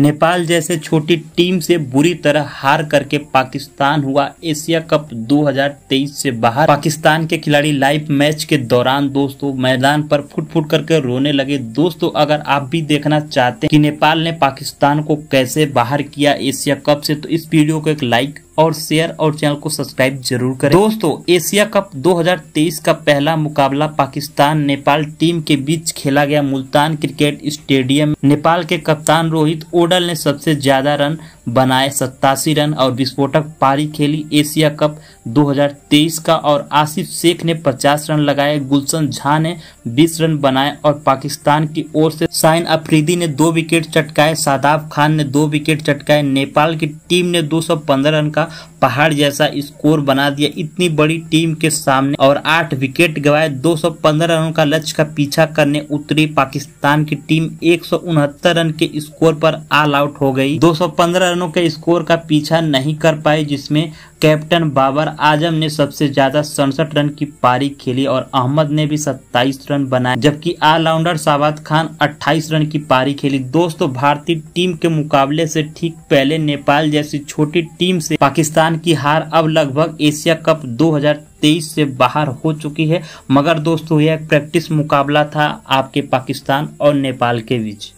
नेपाल जैसे छोटी टीम से बुरी तरह हार करके पाकिस्तान हुआ एशिया कप 2023 से बाहर पाकिस्तान के खिलाड़ी लाइव मैच के दौरान दोस्तों मैदान पर फुट फुट करके रोने लगे दोस्तों अगर आप भी देखना चाहते हैं कि नेपाल ने पाकिस्तान को कैसे बाहर किया एशिया कप से तो इस वीडियो को एक लाइक और शेयर और चैनल को सब्सक्राइब जरूर करें दोस्तों एशिया कप 2023 का पहला मुकाबला पाकिस्तान नेपाल टीम के बीच खेला गया मुल्तान क्रिकेट स्टेडियम नेपाल के कप्तान रोहित ओडल ने सबसे ज्यादा रन बनाए सत्तासी रन और विस्फोटक पारी खेली एशिया कप 2023 का और आसिफ शेख ने 50 रन लगाए गुलशन झा ने 20 रन बनाए और पाकिस्तान की ओर से साइन अफरीदी ने दो विकेट चटकाए शादाब खान ने दो विकेट चटकाए नेपाल की टीम ने 215 रन का पहाड़ जैसा स्कोर बना दिया इतनी बड़ी टीम के सामने और आठ विकेट गवाए 215 रनों का लक्ष्य का पीछा करने उतरी पाकिस्तान की टीम एक रन के स्कोर पर ऑल आउट हो गई 215 रनों के स्कोर का पीछा नहीं कर पाई जिसमें कैप्टन बाबर आजम ने सबसे ज्यादा सड़सठ रन की पारी खेली और अहमद ने भी 27 रन बनाए जबकि ऑलराउंडर साबाद खान 28 रन की पारी खेली दोस्तों भारतीय टीम के मुकाबले से ठीक पहले नेपाल जैसी छोटी टीम से पाकिस्तान पाकिस्तान की हार अब लगभग एशिया कप 2023 से बाहर हो चुकी है मगर दोस्तों यह प्रैक्टिस मुकाबला था आपके पाकिस्तान और नेपाल के बीच